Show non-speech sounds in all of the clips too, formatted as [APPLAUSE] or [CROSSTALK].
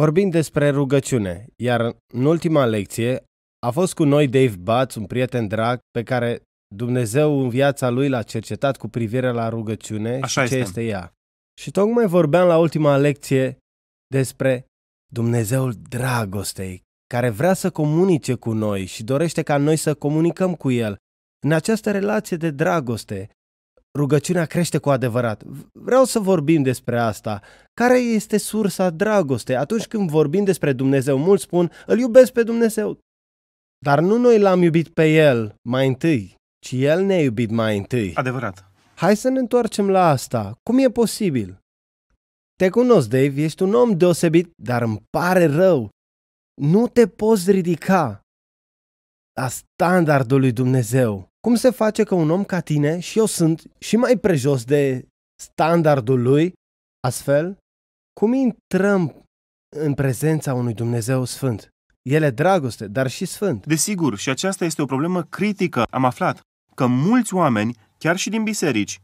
Vorbim despre rugăciune, iar în ultima lecție a fost cu noi Dave Batz, un prieten drag pe care Dumnezeu în viața lui l-a cercetat cu privire la rugăciune Așa și ce este. este ea. Și tocmai vorbeam la ultima lecție despre Dumnezeul dragostei, care vrea să comunice cu noi și dorește ca noi să comunicăm cu El. În această relație de dragoste, Rugăciunea crește cu adevărat. Vreau să vorbim despre asta. Care este sursa dragostei? Atunci când vorbim despre Dumnezeu, mulți spun, îl iubesc pe Dumnezeu. Dar nu noi l-am iubit pe El mai întâi, ci El ne-a iubit mai întâi. Adevărat. Hai să ne întoarcem la asta. Cum e posibil? Te cunosc, Dave, ești un om deosebit, dar îmi pare rău. Nu te poți ridica la standardul lui Dumnezeu. Cum se face că un om ca tine, și eu sunt și mai prejos de standardul lui, astfel, cum intrăm în prezența unui Dumnezeu sfânt? El e dragoste, dar și sfânt. Desigur, și aceasta este o problemă critică. Am aflat că mulți oameni, chiar și din biserici,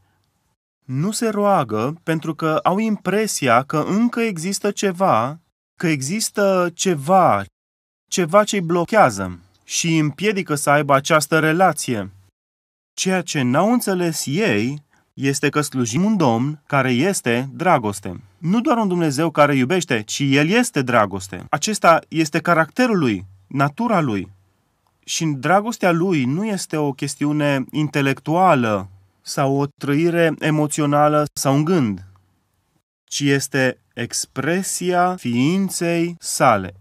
nu se roagă pentru că au impresia că încă există ceva, că există ceva, ceva ce îi blochează și împiedică să aibă această relație. Ceea ce n-au înțeles ei este că slujim un Domn care este dragoste. Nu doar un Dumnezeu care iubește, ci El este dragoste. Acesta este caracterul Lui, natura Lui. Și dragostea Lui nu este o chestiune intelectuală sau o trăire emoțională sau un gând, ci este expresia ființei sale.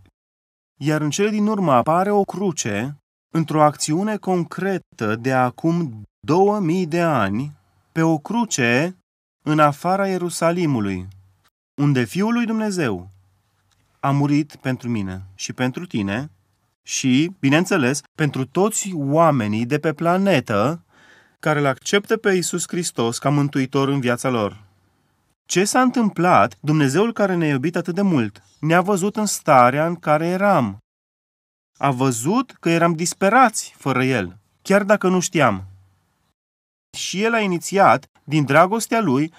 Iar în cele din urmă apare o cruce într-o acțiune concretă de acum 2000 de ani, pe o cruce în afara Ierusalimului, unde Fiul lui Dumnezeu a murit pentru mine și pentru tine și, bineînțeles, pentru toți oamenii de pe planetă care îl acceptă pe Isus Hristos ca mântuitor în viața lor. Ce s-a întâmplat? Dumnezeul care ne-a iubit atât de mult ne-a văzut în starea în care eram a văzut că eram disperați fără el, chiar dacă nu știam. Și el a inițiat, din dragostea lui,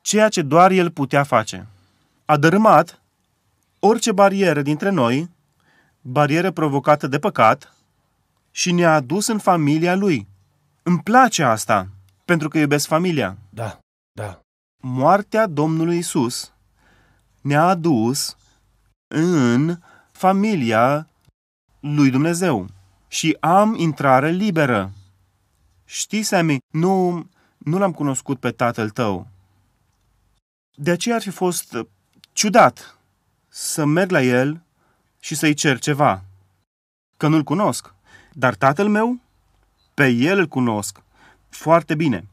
ceea ce doar el putea face. A dărâmat orice barieră dintre noi, barieră provocată de păcat, și ne-a adus în familia lui. Îmi place asta, pentru că iubesc familia. Da, da. Moartea Domnului Isus ne-a adus în familia lui Dumnezeu și am intrare liberă. Știi, Sammy, nu, nu l-am cunoscut pe tatăl tău. De aceea ar fi fost uh, ciudat să merg la el și să-i cer ceva. Că nu-l cunosc, dar tatăl meu, pe el îl cunosc foarte bine.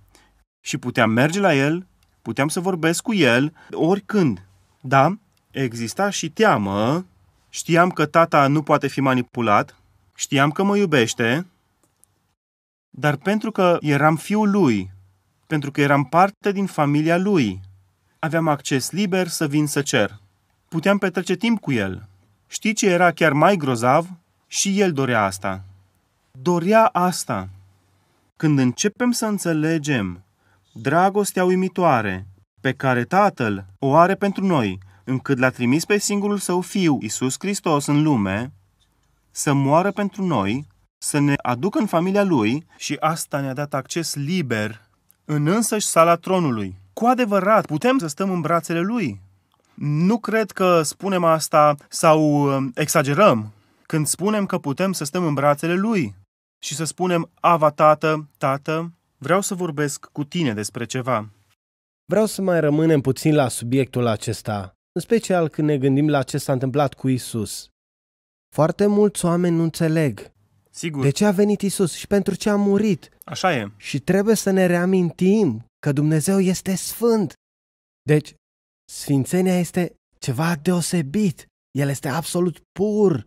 Și puteam merge la el, puteam să vorbesc cu el oricând. Da, exista și teamă Știam că tata nu poate fi manipulat, știam că mă iubește, dar pentru că eram fiul lui, pentru că eram parte din familia lui, aveam acces liber să vin să cer. Puteam petrece timp cu el. Știi ce era chiar mai grozav? Și el dorea asta. Dorea asta. Când începem să înțelegem dragostea uimitoare pe care Tatăl o are pentru noi, încât l-a trimis pe singurul său fiu, Isus Hristos, în lume, să moară pentru noi, să ne aducă în familia lui și asta ne-a dat acces liber în însăși sala tronului. Cu adevărat, putem să stăm în brațele lui. Nu cred că spunem asta sau uh, exagerăm când spunem că putem să stăm în brațele lui și să spunem, Ava, tată, tată, vreau să vorbesc cu tine despre ceva. Vreau să mai rămânem puțin la subiectul acesta în special când ne gândim la ce s-a întâmplat cu Isus. Foarte mulți oameni nu înțeleg Sigur. de ce a venit Isus și pentru ce a murit. Așa e. Și trebuie să ne reamintim că Dumnezeu este sfânt. Deci, sfințenia este ceva deosebit. El este absolut pur.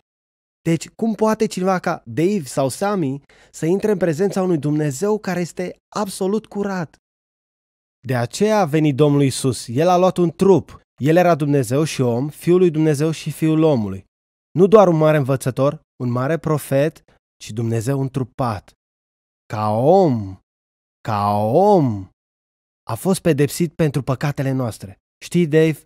Deci, cum poate cineva ca Dave sau Sami să intre în prezența unui Dumnezeu care este absolut curat? De aceea a venit Domnul Isus. El a luat un trup el era Dumnezeu și om, Fiul lui Dumnezeu și Fiul omului. Nu doar un mare învățător, un mare profet, ci Dumnezeu întrupat. Ca om, ca om, a fost pedepsit pentru păcatele noastre. Știi, Dave,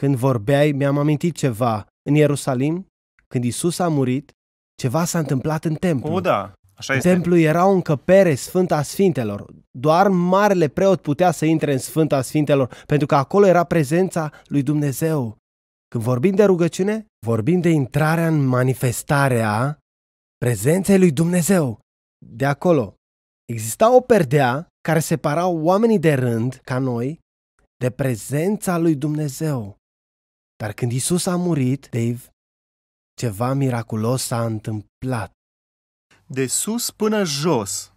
când vorbeai, mi-am amintit ceva. În Ierusalim, când Isus a murit, ceva s-a întâmplat în templu. O, da. Așa este. Templu era o încăpere Sfânta Sfintelor. Doar marele preot putea să intre în Sfânta Sfintelor, pentru că acolo era prezența lui Dumnezeu. Când vorbim de rugăciune, vorbim de intrarea în manifestarea prezenței lui Dumnezeu. De acolo exista o perdea care separa oamenii de rând, ca noi, de prezența lui Dumnezeu. Dar când Isus a murit, Dave, ceva miraculos s-a întâmplat de sus până jos,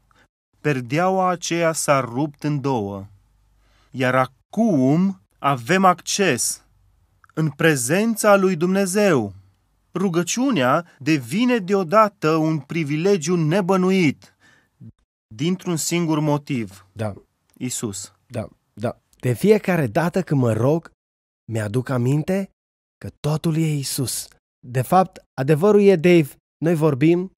perdeaua aceea s-a rupt în două. Iar acum avem acces în prezența lui Dumnezeu. Rugăciunea devine deodată un privilegiu nebănuit dintr-un singur motiv. Da. Isus. Da, da. De fiecare dată când mă rog, mi-aduc aminte că totul e Isus. De fapt, adevărul e, Dave, noi vorbim,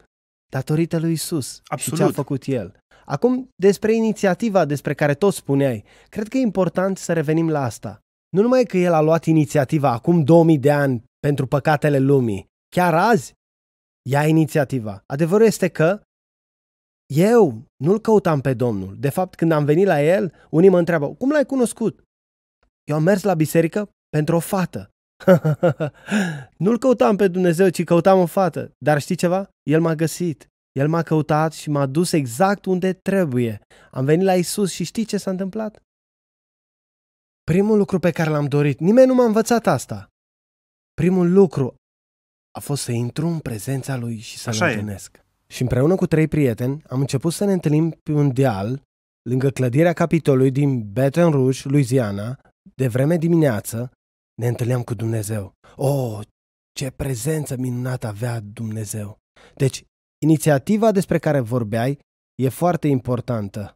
datorită lui Isus Absolut. și ce a făcut El. Acum, despre inițiativa despre care tot spuneai, cred că e important să revenim la asta. Nu numai că El a luat inițiativa acum 2000 de ani pentru păcatele lumii, chiar azi ia inițiativa. Adevărul este că eu nu-L căutam pe Domnul. De fapt, când am venit la El, unii mă întreabă, cum l-ai cunoscut? Eu am mers la biserică pentru o fată. [LAUGHS] Nu-l căutam pe Dumnezeu, ci căutam o fată. Dar știi ceva? El m-a găsit. El m-a căutat și m-a dus exact unde trebuie. Am venit la Isus și știi ce s-a întâmplat? Primul lucru pe care l-am dorit, nimeni nu m-a învățat asta. Primul lucru a fost să intru în prezența lui și să-l întâlnesc. Și împreună cu trei prieteni am început să ne întâlnim pe un deal lângă clădirea capitolului din Baton Rouge, Louisiana, de vreme dimineață, ne întâlneam cu Dumnezeu. Oh, ce prezență minunată avea Dumnezeu! Deci, inițiativa despre care vorbeai e foarte importantă.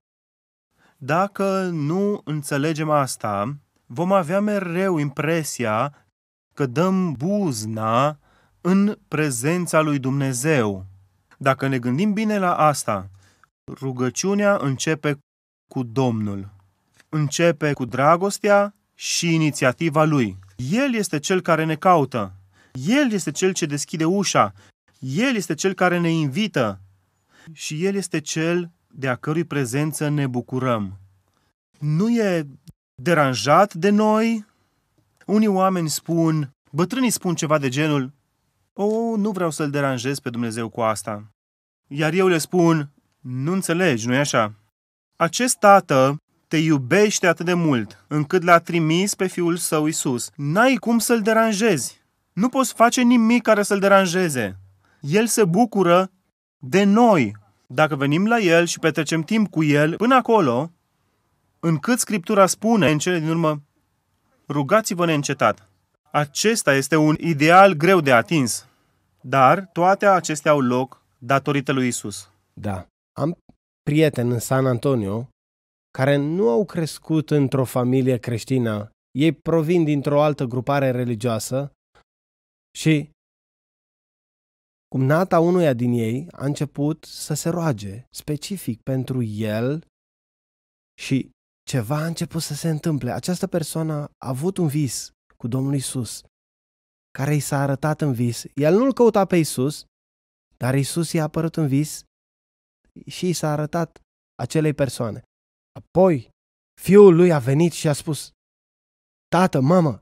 Dacă nu înțelegem asta, vom avea mereu impresia că dăm buzna în prezența lui Dumnezeu. Dacă ne gândim bine la asta, rugăciunea începe cu Domnul. Începe cu dragostea și inițiativa lui. El este cel care ne caută. El este cel ce deschide ușa. El este cel care ne invită. Și El este cel de a cărui prezență ne bucurăm. Nu e deranjat de noi? Unii oameni spun, bătrânii spun ceva de genul, o, oh, nu vreau să-L deranjez pe Dumnezeu cu asta. Iar eu le spun, nu înțelegi, nu-i așa? Acest tată te iubește atât de mult, încât l-a trimis pe Fiul Său Isus. N-ai cum să-L deranjezi. Nu poți face nimic care să-L deranjeze. El se bucură de noi. Dacă venim la El și petrecem timp cu El până acolo, încât Scriptura spune în cele din urmă, rugați-vă neîncetat. Acesta este un ideal greu de atins, dar toate acestea au loc datorită lui Isus. Da. Am prieten în San Antonio care nu au crescut într-o familie creștină, ei provin dintr-o altă grupare religioasă și cum nata unuia din ei a început să se roage specific pentru el și ceva a început să se întâmple. Această persoană a avut un vis cu Domnul Isus, care i s-a arătat în vis. El nu-l căuta pe Isus, dar Isus i-a apărut în vis și i s-a arătat acelei persoane. Apoi, fiul lui a venit și a spus, Tată, mamă,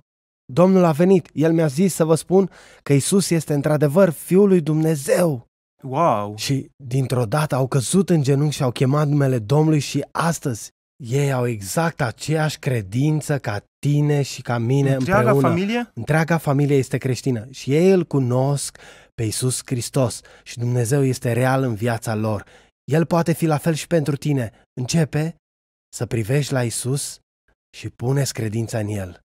Domnul a venit, el mi-a zis să vă spun că Isus este într-adevăr Fiul lui Dumnezeu. Wow! Și dintr-o dată au căzut în genunchi și au chemat numele Domnului și astăzi ei au exact aceeași credință ca tine și ca mine Întreaga împreună. familie? Întreaga familie este creștină și ei îl cunosc pe Isus Hristos și Dumnezeu este real în viața lor. El poate fi la fel și pentru tine. Începe să privești la Isus și puneți credința în El.